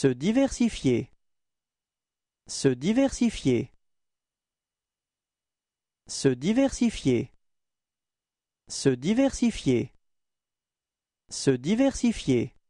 Se diversifier. Se diversifier. Se diversifier. Se diversifier. Se diversifier.